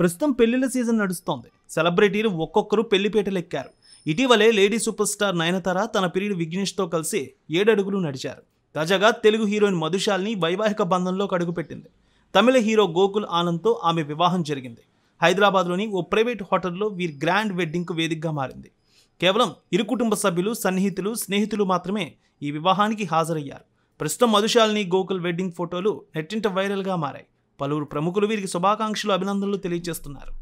ప్రస్తుతం పెళ్లిళ్ళ సీజన్ నడుస్తోంది సెలబ్రిటీలు ఒక్కొక్కరు పెళ్లిపేటలు ఎక్కారు ఇటీవలే లేడీ సూపర్ స్టార్ నయనతార తన పిరియడ్ విఘ్నేష్తో కలిసి ఏడడుగులు నడిచారు తాజాగా తెలుగు హీరోయిన్ మధుశాల్ని వైవాహిక బంధంలో కడుగుపెట్టింది తమిళ హీరో గోకుల్ ఆనంద్తో ఆమె వివాహం జరిగింది హైదరాబాద్లోని ఓ ప్రైవేట్ హోటల్లో వీరి గ్రాండ్ వెడ్డింగ్కు వేదికగా మారింది కేవలం ఇరు కుటుంబ సభ్యులు సన్నిహితులు స్నేహితులు మాత్రమే ఈ వివాహానికి హాజరయ్యారు ప్రస్తుతం మధుశాలిని గోకుల్ వెడ్డింగ్ ఫోటోలు నెట్టింట వైరల్గా మారాయి పలువురు ప్రముఖులు వీరికి శుభాకాంక్షలు అభినందనలు తెలియజేస్తున్నారు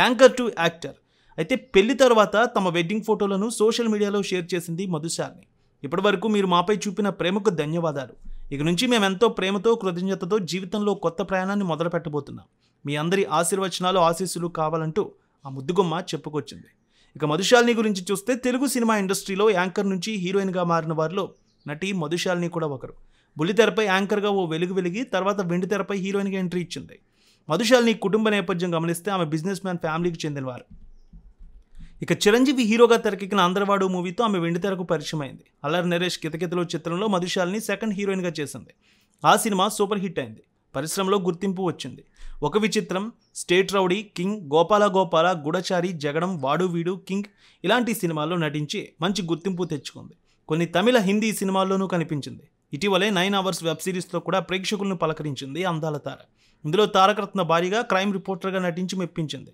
యాంకర్ టు యాక్టర్ అయితే పెళ్లి తర్వాత తమ వెడ్డింగ్ ఫోటోలను సోషల్ మీడియాలో షేర్ చేసింది మధుశాలిని ఇప్పటివరకు మీరు మాపై చూపిన ప్రేమకు ధన్యవాదాలు ఇక నుంచి మేము ఎంతో ప్రేమతో కృతజ్ఞతతో జీవితంలో కొత్త ప్రయాణాన్ని మొదలుపెట్టబోతున్నాం మీ అందరి ఆశీర్వచనాలు ఆశీస్సులు కావాలంటూ ఆ ముద్దుగుమ్మ చెప్పుకొచ్చింది ఇక మధుశాలిని గురించి చూస్తే తెలుగు సినిమా ఇండస్ట్రీలో యాంకర్ నుంచి హీరోయిన్గా మారిన వారిలో నటి మధుశాలిని కూడా ఒకరు బుల్లితెరపై యాంకర్గా ఓ వెలుగు వెలిగి తర్వాత వెండి తెరపై హీరోయిన్గా ఎంట్రీ ఇచ్చింది మధుశాలిని కుటుంబ నేపథ్యం గమనిస్తే ఆమె బిజినెస్ మ్యాన్ ఫ్యామిలీకి చెందినవారు ఇక చిరంజీవి హీరోగా తెరకెక్కిన ఆంధ్రవాడు మూవీతో ఆమె వెండి తెరకు అయింది అల్లరి నరేష్ కితకితలో చిత్రంలో మధుశాలిని సెకండ్ హీరోయిన్గా చేసింది ఆ సినిమా సూపర్ హిట్ అయింది పరిశ్రమలో గుర్తింపు వచ్చింది ఒక విచిత్రం state rowdy king Gopala Gopala Gudachari Jagadam Vaadu వీడు కింగ్ ఇలాంటి సినిమాల్లో నటించి మంచి గుర్తింపు తెచ్చుకుంది కొన్ని తమిళ హిందీ సినిమాల్లోనూ కనిపించింది ఇటీవలే నైన్ అవర్స్ వెబ్ సిరీస్తో కూడా ప్రేక్షకులను పలకరించింది అందాల తార ఇందులో తారకరత్న భారీగా క్రైమ్ రిపోర్టర్గా నటించి మెప్పించింది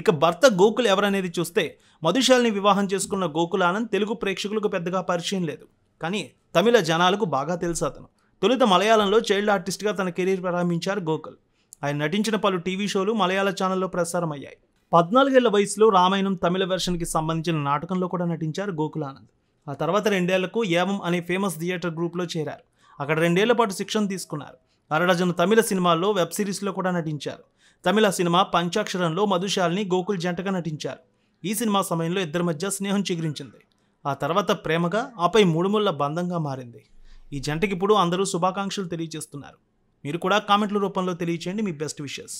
ఇక భర్త గోకుల్ ఎవరనేది చూస్తే మధుశాల్ని వివాహం చేసుకున్న గోకుల్ ఆనంద్ తెలుగు ప్రేక్షకులకు పెద్దగా పరిచయం లేదు కానీ తమిళ జనాలకు బాగా తెలుసు అతను తొలుత మలయాళంలో చైల్డ్ ఆర్టిస్ట్గా తన కెరీర్ ప్రారంభించారు గోకుల్ ఆయన నటించిన పలు టీవీ షోలు మలయాళ ఛానల్లో ప్రసారమయ్యాయి పద్నాలుగేళ్ల వయసులో రామాయణం తమిళ వెర్షన్కి సంబంధించిన నాటకంలో కూడా నటించారు ఆనంద్ ఆ తర్వాత రెండేళ్లకు ఏవం అనే ఫేమస్ థియేటర్ గ్రూప్లో చేరారు అక్కడ రెండేళ్ల పాటు శిక్షణ తీసుకున్నారు అరడజను తమిళ సినిమాల్లో వెబ్ సిరీస్లో కూడా నటించారు తమిళ సినిమా పంచాక్షరంలో మధుశాలిని గోకుల్ జంటగా నటించారు ఈ సినిమా సమయంలో ఇద్దరి మధ్య స్నేహం చిగురించింది ఆ తర్వాత ప్రేమగా ఆపై మూడుముళ్ల బంధంగా మారింది ఈ జంటకి ఇప్పుడు అందరూ శుభాకాంక్షలు తెలియజేస్తున్నారు మీరు కూడా కామెంట్ల రూపంలో తెలియచేయండి మీ బెస్ట్ విషెస్